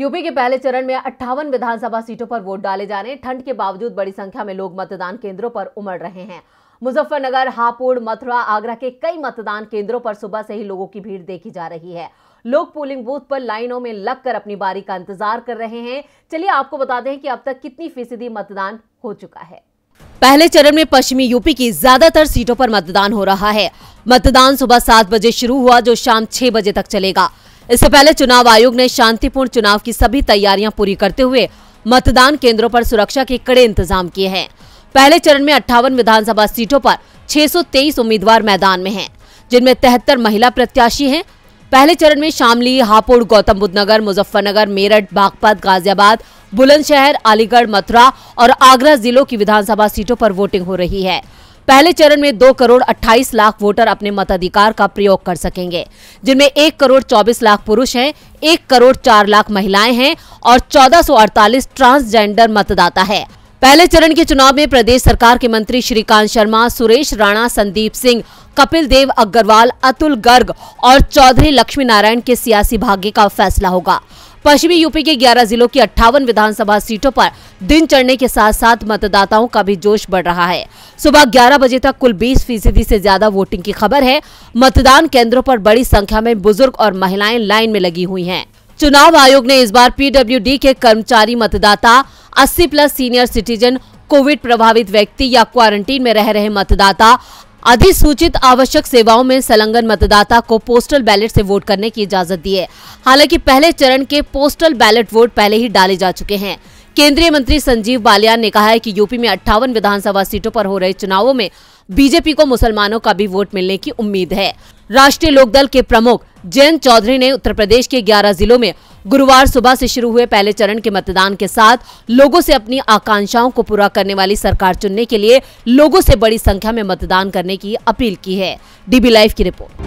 UP के पहले चरण में अट्ठावन विधानसभा सीटों पर वोट डाले जा रहे हैं ठंड के बावजूद बड़ी संख्या में लोग मतदान केंद्रों पर उमड़ रहे हैं मुजफ्फरनगर हापुड़ मथुरा आगरा के कई मतदान केंद्रों पर सुबह से ही लोगों की भीड़ देखी जा रही है लोग पोलिंग बूथ पर लाइनों में लगकर अपनी बारी का इंतजार कर रहे हैं चलिए आपको बता दें कि अब तक कितनी फीसदी मतदान हो चुका है पहले चरण में पश्चिमी यूपी की ज्यादातर सीटों पर मतदान हो रहा है मतदान सुबह सात बजे शुरू हुआ जो शाम छह बजे तक चलेगा इससे पहले चुनाव आयोग ने शांतिपूर्ण चुनाव की सभी तैयारियां पूरी करते हुए मतदान केंद्रों पर सुरक्षा के कड़े इंतजाम किए हैं पहले चरण में अट्ठावन विधानसभा सीटों पर 623 उम्मीदवार मैदान में हैं, जिनमें तिहत्तर महिला प्रत्याशी हैं पहले चरण में शामली हापुड़ गौतम बुद्ध नगर मुजफ्फरनगर मेरठ बागपत गाजियाबाद बुलंदशहर अलीगढ़ मथुरा और आगरा जिलों की विधानसभा सीटों पर वोटिंग हो रही है पहले चरण में दो करोड़ अट्ठाईस लाख वोटर अपने मताधिकार का प्रयोग कर सकेंगे जिनमें एक करोड़ चौबीस लाख पुरुष हैं एक करोड़ चार लाख महिलाएं हैं और 1448 ट्रांसजेंडर मतदाता है पहले चरण के चुनाव में प्रदेश सरकार के मंत्री श्रीकांत शर्मा सुरेश राणा संदीप सिंह कपिल देव अग्रवाल अतुल गर्ग और चौधरी लक्ष्मी नारायण के सियासी भाग्य का फैसला होगा पश्चिमी यूपी के 11 जिलों की अट्ठावन विधानसभा सीटों पर दिन चढ़ने के साथ साथ मतदाताओं का भी जोश बढ़ रहा है सुबह 11 बजे तक कुल 20 फीसदी से ज्यादा वोटिंग की खबर है मतदान केंद्रों पर बड़ी संख्या में बुजुर्ग और महिलाएं लाइन में लगी हुई हैं। चुनाव आयोग ने इस बार पीडब्ल्यू के कर्मचारी मतदाता अस्सी प्लस सीनियर सिटीजन कोविड प्रभावित व्यक्ति या क्वारंटीन में रह रहे मतदाता अधिसूचित आवश्यक सेवाओं में संलग्न मतदाता को पोस्टल बैलेट से वोट करने की इजाजत दी है हालांकि पहले चरण के पोस्टल बैलेट वोट पहले ही डाले जा चुके हैं केंद्रीय मंत्री संजीव बालियान ने कहा है कि यूपी में अट्ठावन विधानसभा सीटों पर हो रहे चुनावों में बीजेपी को मुसलमानों का भी वोट मिलने की उम्मीद है राष्ट्रीय लोकदल के प्रमुख जयंत चौधरी ने उत्तर प्रदेश के ग्यारह जिलों में गुरुवार सुबह से शुरू हुए पहले चरण के मतदान के साथ लोगों से अपनी आकांक्षाओं को पूरा करने वाली सरकार चुनने के लिए लोगों से बड़ी संख्या में मतदान करने की अपील की है डीबी लाइव की रिपोर्ट